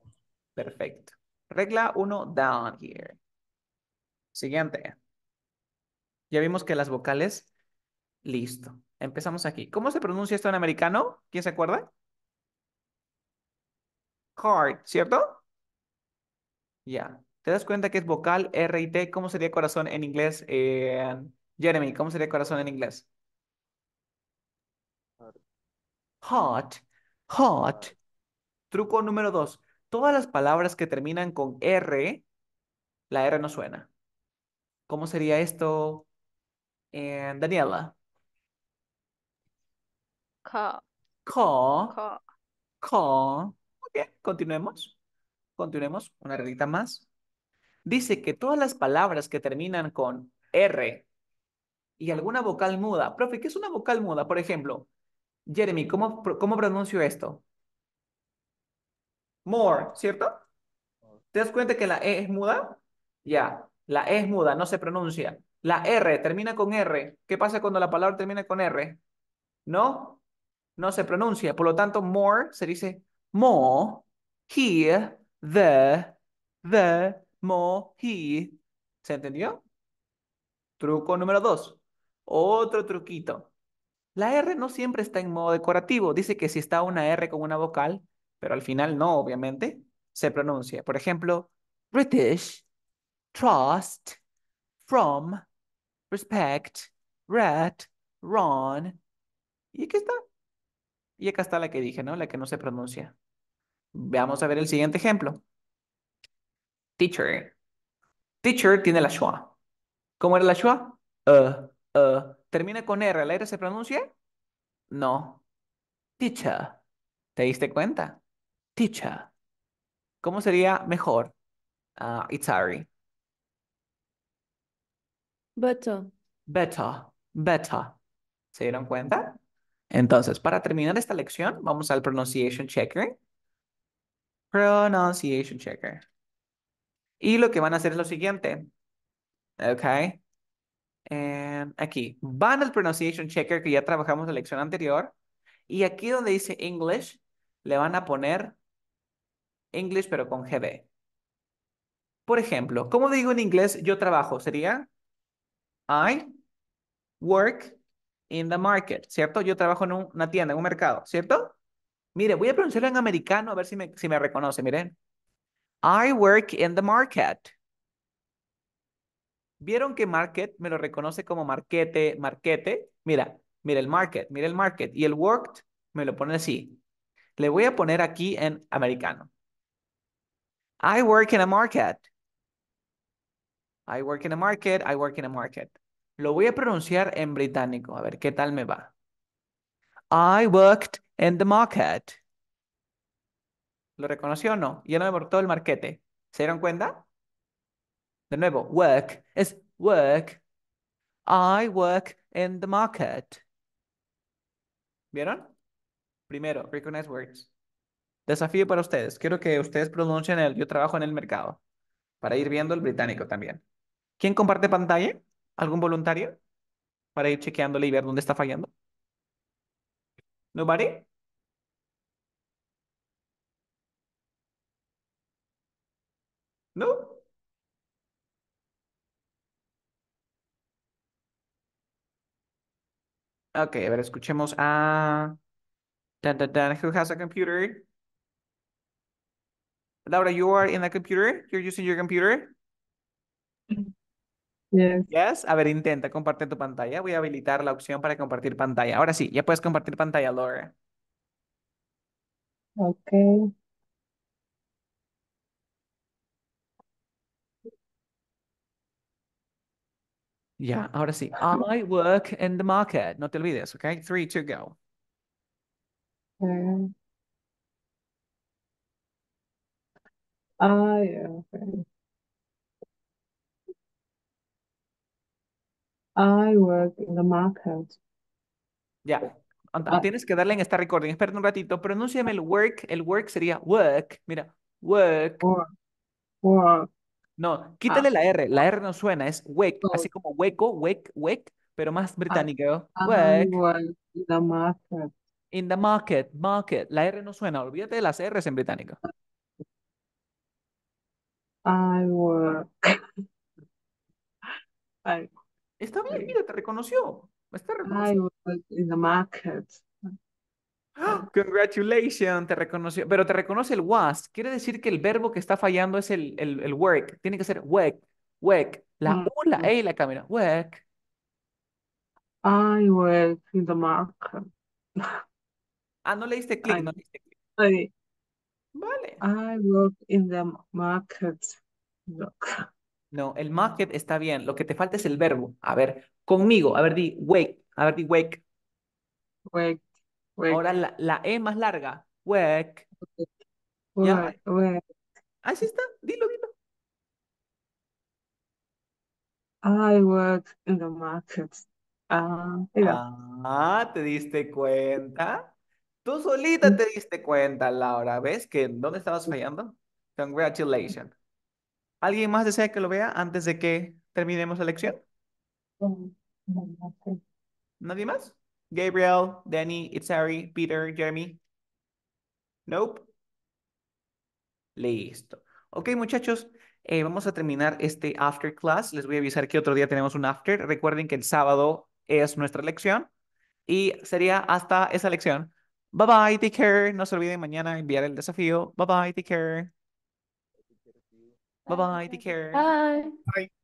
Perfecto. Regla 1, down here. Siguiente. Ya vimos que las vocales. Listo. Empezamos aquí. ¿Cómo se pronuncia esto en americano? ¿Quién se acuerda? Heart, ¿cierto? Ya. ¿Te das cuenta que es vocal R y T? ¿Cómo sería corazón en inglés? Eh, Jeremy, ¿cómo sería corazón en inglés? hot, hot. Truco número dos. Todas las palabras que terminan con R, la R no suena. ¿Cómo sería esto? en eh, Daniela. Ca. Ca. Ca. Bien, continuemos. Continuemos, una regla más. Dice que todas las palabras que terminan con R y alguna vocal muda. Profe, ¿qué es una vocal muda? Por ejemplo, Jeremy, ¿cómo, cómo pronuncio esto? More, ¿cierto? ¿Te das cuenta que la E es muda? Ya, la E es muda, no se pronuncia. La R termina con R. ¿Qué pasa cuando la palabra termina con R? No, no se pronuncia. Por lo tanto, more se dice mo here, the, the, more, he. ¿Se entendió? Truco número dos. Otro truquito. La R no siempre está en modo decorativo. Dice que si está una R con una vocal, pero al final no, obviamente, se pronuncia. Por ejemplo, British, trust, from, respect, rat, run. Y aquí está. Y acá está la que dije, ¿no? La que no se pronuncia. Veamos a ver el siguiente ejemplo. Teacher. Teacher tiene la schwa. ¿Cómo era la schwa? Uh, uh, termina con R, ¿La R se pronuncia? No. Teacher. ¿Te diste cuenta? Teacher. ¿Cómo sería mejor? Ah, it's Better. Better. Better. ¿Se dieron cuenta? Entonces, para terminar esta lección, vamos al pronunciation checker. Pronunciation checker. Y lo que van a hacer es lo siguiente. Okay. Eh, aquí, aquí, al Pronunciation Checker, que ya trabajamos en la lección anterior. Y aquí donde dice English, le van a poner English, pero con GB. Por ejemplo, ¿cómo digo en inglés yo trabajo? Sería I work in the market, ¿cierto? Yo trabajo en una tienda, en un mercado, ¿cierto? Mire, voy a pronunciarlo en americano a ver si me, si me reconoce, miren. I work in the market. ¿Vieron que market me lo reconoce como marquete, marquete? Mira, mira el market, mira el market. Y el worked me lo pone así. Le voy a poner aquí en americano. I work in a market. I work in a market, I work in a market. Lo voy a pronunciar en británico, a ver qué tal me va. I worked in the market. ¿Lo reconoció o no? Ya no me cortó el marquete. ¿Se dieron cuenta? De nuevo, work es work. I work in the market. ¿Vieron? Primero, recognize words. Desafío para ustedes. Quiero que ustedes pronuncien el yo trabajo en el mercado para ir viendo el británico también. ¿Quién comparte pantalla? ¿Algún voluntario? Para ir chequeándole y ver dónde está fallando. ¿Nobody? ¿No? Ok, a ver, escuchemos a... Who has a computer? Laura, you are in a computer? You're using your computer? Yes. yes. A ver, intenta compartir tu pantalla. Voy a habilitar la opción para compartir pantalla. Ahora sí, ya puedes compartir pantalla, Laura. Ok. Yeah, ahora sí. I work in the market. No te olvides, okay? Three, two, go. Um, mm. I, ah, okay. I work in the market. Ya. Yeah. Ah. Tienes que darle en esta recording. Espera un ratito. Pronúnciame el work. El work sería work. Mira, work. Work. work. No, ah. quítale la R, la R no suena, es wake, así como hueco, wake, wake, pero más ah, británico. I In the market. In the market, market. La R no suena, olvídate de las R's en británico. I work. I... Está bien, mira, te reconoció. Está reconocido. I work in the market. ¡Ah! congratulations, te reconoció. Pero te reconoce el was. Quiere decir que el verbo que está fallando es el, el, work. Tiene que ser wake wake. La una, mm. U, la cámara. wake. I work in the market. Ah, no le diste clic, no le diste vale. I work in the market. No, el market está bien. Lo que te falta es el verbo. A ver, conmigo. A ver, di wake. A ver, di wake. Wake. Ahora la, E más larga. Work. Work, ¿Ya? Así está, dilo, dilo. I work in the market. Ah, ah, ¿te diste cuenta? Tú solita mm. te diste cuenta, Laura. ¿Ves que dónde estabas mm. fallando? Congratulations. ¿Alguien más desea que lo vea antes de que terminemos la lección? Mm, ¿Nadie más? Gabriel, Danny, Itzari, Peter, Jeremy. Nope. Listo. Ok, muchachos, eh, vamos a terminar este after class. Les voy a avisar que otro día tenemos un after. Recuerden que el sábado es nuestra lección y sería hasta esa lección. Bye bye, take care. No se olviden mañana enviar el desafío. Bye bye, take care. Bye bye, take care. Bye. bye.